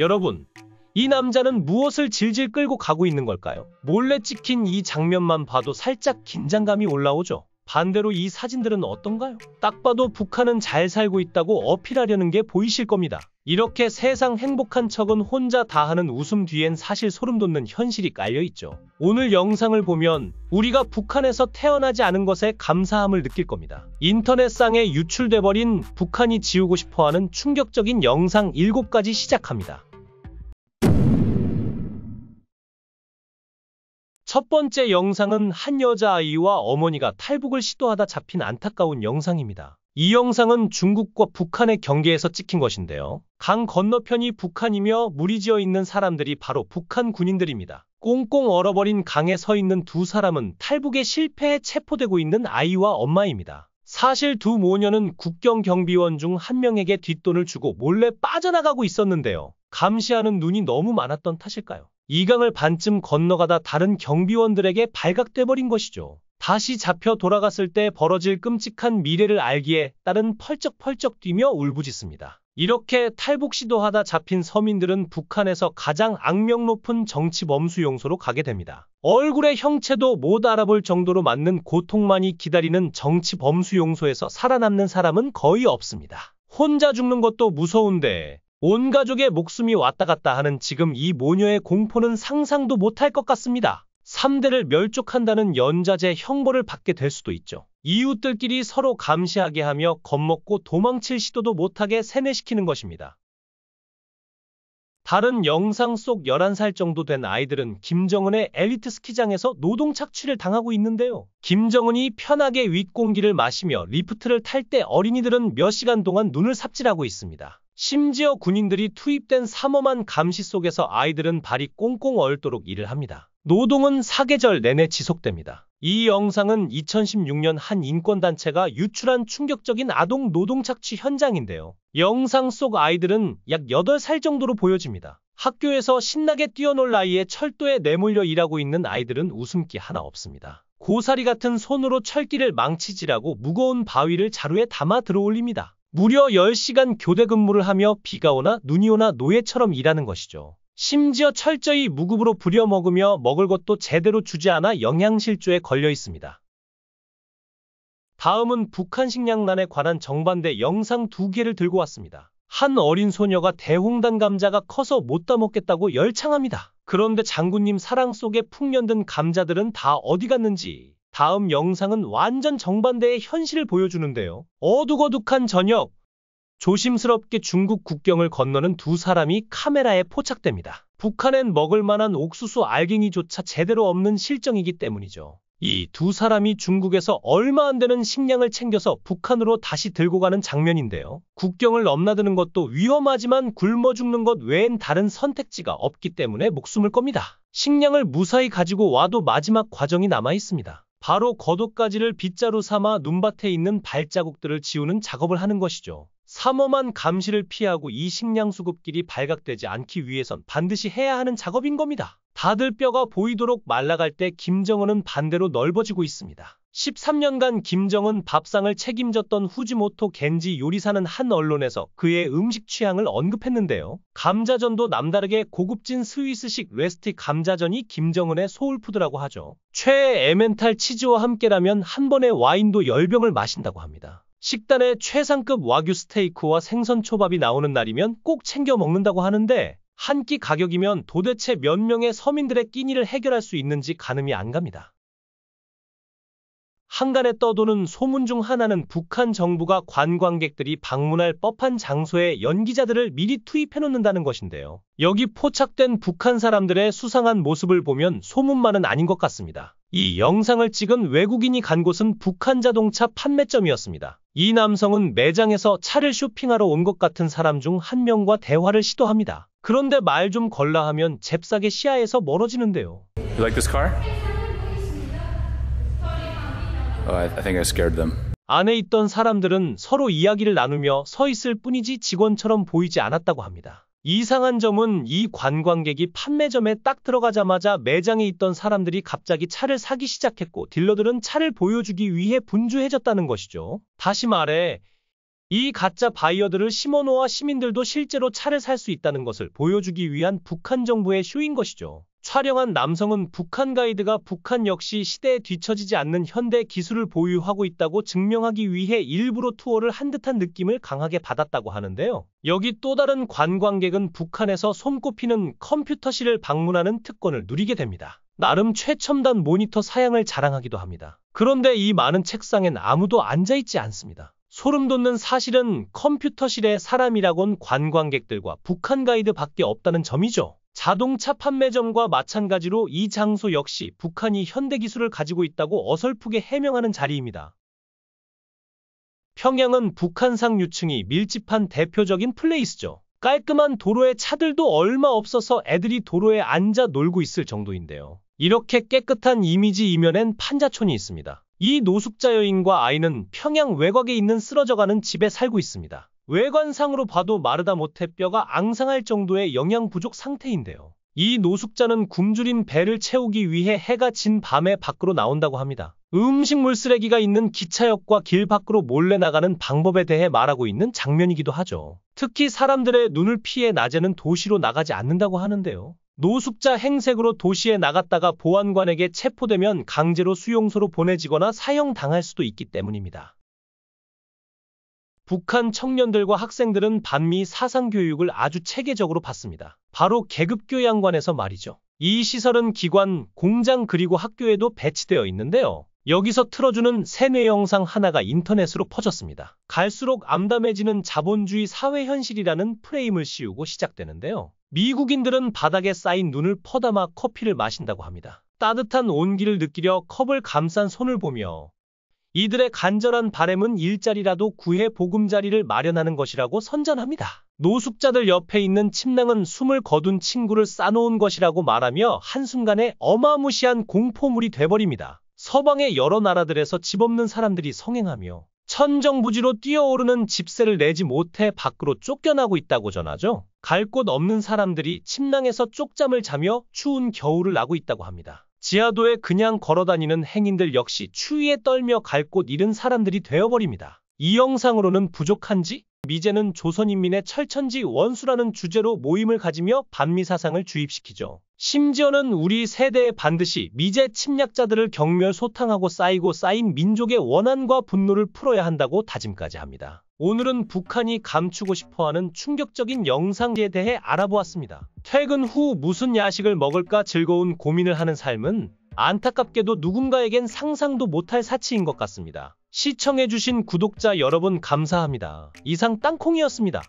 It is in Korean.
여러분, 이 남자는 무엇을 질질 끌고 가고 있는 걸까요? 몰래 찍힌 이 장면만 봐도 살짝 긴장감이 올라오죠. 반대로 이 사진들은 어떤가요? 딱 봐도 북한은 잘 살고 있다고 어필하려는 게 보이실 겁니다. 이렇게 세상 행복한 척은 혼자 다 하는 웃음 뒤엔 사실 소름 돋는 현실이 깔려있죠. 오늘 영상을 보면 우리가 북한에서 태어나지 않은 것에 감사함을 느낄 겁니다. 인터넷상에 유출돼버린 북한이 지우고 싶어하는 충격적인 영상 7가지 시작합니다. 첫 번째 영상은 한 여자아이와 어머니가 탈북을 시도하다 잡힌 안타까운 영상입니다. 이 영상은 중국과 북한의 경계에서 찍힌 것인데요. 강 건너편이 북한이며 무리지어 있는 사람들이 바로 북한 군인들입니다. 꽁꽁 얼어버린 강에 서 있는 두 사람은 탈북에 실패해 체포되고 있는 아이와 엄마입니다. 사실 두 모녀는 국경 경비원 중 한 명에게 뒷돈을 주고 몰래 빠져나가고 있었는데요. 감시하는 눈이 너무 많았던 탓일까요? 이강을 반쯤 건너가다 다른 경비원들에게 발각돼버린 것이죠. 다시 잡혀 돌아갔을 때 벌어질 끔찍한 미래를 알기에 딸은 펄쩍펄쩍 뛰며 울부짖습니다. 이렇게 탈북 시도하다 잡힌 서민들은 북한에서 가장 악명 높은 정치 범수 용소로 가게 됩니다. 얼굴의 형체도 못 알아볼 정도로 맞는 고통만이 기다리는 정치 범수 용소에서 살아남는 사람은 거의 없습니다. 혼자 죽는 것도 무서운데 온 가족의 목숨이 왔다 갔다 하는 지금 이 모녀의 공포는 상상도 못할 것 같습니다. 3대를 멸족한다는 연자제 형벌을 받게 될 수도 있죠. 이웃들끼리 서로 감시하게 하며 겁먹고 도망칠 시도도 못하게 세뇌시키는 것입니다. 다른 영상 속 11살 정도 된 아이들은 김정은의 엘리트 스키장에서 노동 착취를 당하고 있는데요. 김정은이 편하게 윗공기를 마시며 리프트를 탈 때 어린이들은 몇 시간 동안 눈을 삽질하고 있습니다. 심지어 군인들이 투입된 삼엄한 감시 속에서 아이들은 발이 꽁꽁 얼도록 일을 합니다. 노동은 사계절 내내 지속됩니다. 이 영상은 2016년 한 인권단체가 유출한 충격적인 아동 노동 착취 현장인데요. 영상 속 아이들은 약 8살 정도로 보여집니다. 학교에서 신나게 뛰어놀 나이에 철도에 내몰려 일하고 있는 아이들은 웃음기 하나 없습니다. 고사리 같은 손으로 철길을 망치지라고 무거운 바위를 자루에 담아 들어올립니다. 무려 10시간 교대 근무를 하며 비가 오나 눈이 오나 노예처럼 일하는 것이죠. 심지어 철저히 무급으로 부려먹으며 먹을 것도 제대로 주지 않아 영양실조에 걸려 있습니다. 다음은 북한 식량난에 관한 정반대 영상 두 개를 들고 왔습니다. 한 어린 소녀가 대홍단 감자가 커서 못 따먹겠다고 열창합니다. 그런데 장군님 사랑 속에 풍년든 감자들은 다 어디 갔는지 다음 영상은 완전 정반대의 현실을 보여주는데요. 어둑어둑한 저녁, 조심스럽게 중국 국경을 건너는 두 사람이 카메라에 포착됩니다. 북한엔 먹을 만한 옥수수 알갱이조차 제대로 없는 실정이기 때문이죠. 이 두 사람이 중국에서 얼마 안 되는 식량을 챙겨서 북한으로 다시 들고 가는 장면인데요. 국경을 넘나드는 것도 위험하지만 굶어 죽는 것 외엔 다른 선택지가 없기 때문에 목숨을 겁니다. 식량을 무사히 가지고 와도 마지막 과정이 남아 있습니다. 바로 거옷까지를 빗자루 삼아 눈밭에 있는 발자국들을 지우는 작업을 하는 것이죠. 삼엄한 감시를 피하고 이 식량 수급길이 발각되지 않기 위해선 반드시 해야 하는 작업인 겁니다. 다들 뼈가 보이도록 말라갈 때 김정은은 반대로 넓어지고 있습니다. 13년간 김정은 밥상을 책임졌던 후지모토 겐지 요리사는 한 언론에서 그의 음식 취향을 언급했는데요. 감자전도 남다르게 고급진 스위스식 웨스티 감자전이 김정은의 소울푸드라고 하죠. 최애 에멘탈 치즈와 함께라면 한 번의 와인도 열병을 마신다고 합니다. 식단에 최상급 와규 스테이크와 생선 초밥이 나오는 날이면 꼭 챙겨 먹는다고 하는데 한 끼 가격이면 도대체 몇 명의 서민들의 끼니를 해결할 수 있는지 가늠이 안 갑니다. 한간에 떠도는 소문 중 하나는 북한 정부가 관광객들이 방문할 법한 장소에 연기자들을 미리 투입해놓는다는 것인데요. 여기 포착된 북한 사람들의 수상한 모습을 보면 소문만은 아닌 것 같습니다. 이 영상을 찍은 외국인이 간 곳은 북한 자동차 판매점이었습니다. 이 남성은 매장에서 차를 쇼핑하러 온 것 같은 사람 중 한 명과 대화를 시도합니다. 그런데 말 좀 걸라 하면 잽싸게 시야에서 멀어지는데요. You like this car? Oh, I think I scared them. 안에 있던 사람들은 서로 이야기를 나누며 서 있을 뿐이지 직원처럼 보이지 않았다고 합니다. 이상한 점은 이 관광객이 판매점에 딱 들어가자마자 매장에 있던 사람들이 갑자기 차를 사기 시작했고 딜러들은 차를 보여주기 위해 분주해졌다는 것이죠. 다시 말해 이 가짜 바이어들을 심어놓아 시민들도 실제로 차를 살 수 있다는 것을 보여주기 위한 북한 정부의 쇼인 것이죠. 촬영한 남성은 북한 가이드가 북한 역시 시대에 뒤처지지 않는 현대 기술을 보유하고 있다고 증명하기 위해 일부러 투어를 한 듯한 느낌을 강하게 받았다고 하는데요. 여기 또 다른 관광객은 북한에서 손꼽히는 컴퓨터실을 방문하는 특권을 누리게 됩니다. 나름 최첨단 모니터 사양을 자랑하기도 합니다. 그런데 이 많은 책상엔 아무도 앉아있지 않습니다. 소름 돋는 사실은 컴퓨터실에 사람이라곤 관광객들과 북한 가이드밖에 없다는 점이죠. 자동차 판매점과 마찬가지로 이 장소 역시 북한이 현대 기술을 가지고 있다고 어설프게 해명하는 자리입니다. 평양은 북한상 유층이 밀집한 대표적인 플레이스죠. 깔끔한 도로에 차들도 얼마 없어서 애들이 도로에 앉아 놀고 있을 정도인데요. 이렇게 깨끗한 이미지 이면엔 판자촌이 있습니다. 이 노숙자 여인과 아이는 평양 외곽에 있는 쓰러져가는 집에 살고 있습니다. 외관상으로 봐도 마르다 못해 뼈가 앙상할 정도의 영양 부족 상태인데요. 이 노숙자는 굶주린 배를 채우기 위해 해가 진 밤에 밖으로 나온다고 합니다. 음식물 쓰레기가 있는 기차역과 길 밖으로 몰래 나가는 방법에 대해 말하고 있는 장면이기도 하죠. 특히 사람들의 눈을 피해 낮에는 도시로 나가지 않는다고 하는데요. 노숙자 행색으로 도시에 나갔다가 보안관에게 체포되면 강제로 수용소로 보내지거나 사형당할 수도 있기 때문입니다. 북한 청년들과 학생들은 반미 사상교육을 아주 체계적으로 받습니다. 바로 계급교양관에서 말이죠. 이 시설은 기관, 공장 그리고 학교에도 배치되어 있는데요. 여기서 틀어주는 세뇌 영상 하나가 인터넷으로 퍼졌습니다. 갈수록 암담해지는 자본주의 사회 현실이라는 프레임을 씌우고 시작되는데요. 미국인들은 바닥에 쌓인 눈을 퍼담아 커피를 마신다고 합니다. 따뜻한 온기를 느끼려 컵을 감싼 손을 보며 이들의 간절한 바램은 일자리라도 구해 보금자리를 마련하는 것이라고 선전합니다. 노숙자들 옆에 있는 침낭은 숨을 거둔 친구를 싸놓은 것이라고 말하며 한순간에 어마무시한 공포물이 돼버립니다. 서방의 여러 나라들에서 집 없는 사람들이 성행하며 천정부지로 뛰어오르는 집세를 내지 못해 밖으로 쫓겨나고 있다고 전하죠. 갈 곳 없는 사람들이 침낭에서 쪽잠을 자며 추운 겨울을 나고 있다고 합니다. 지하도에 그냥 걸어다니는 행인들 역시 추위에 떨며 갈 곳 잃은 사람들이 되어버립니다. 이 영상으로는 부족한지 미제는 조선인민의 철천지 원수라는 주제로 모임을 가지며 반미 사상을 주입시키죠. 심지어는 우리 세대에 반드시 미제 침략자들을 경멸 소탕하고 쌓이고 쌓인 민족의 원한과 분노를 풀어야 한다고 다짐까지 합니다. 오늘은 북한이 감추고 싶어하는 충격적인 영상에 대해 알아보았습니다. 퇴근 후 무슨 야식을 먹을까 즐거운 고민을 하는 삶은 안타깝게도 누군가에겐 상상도 못할 사치인 것 같습니다. 시청해주신 구독자 여러분 감사합니다. 이상 땅콩이었습니다.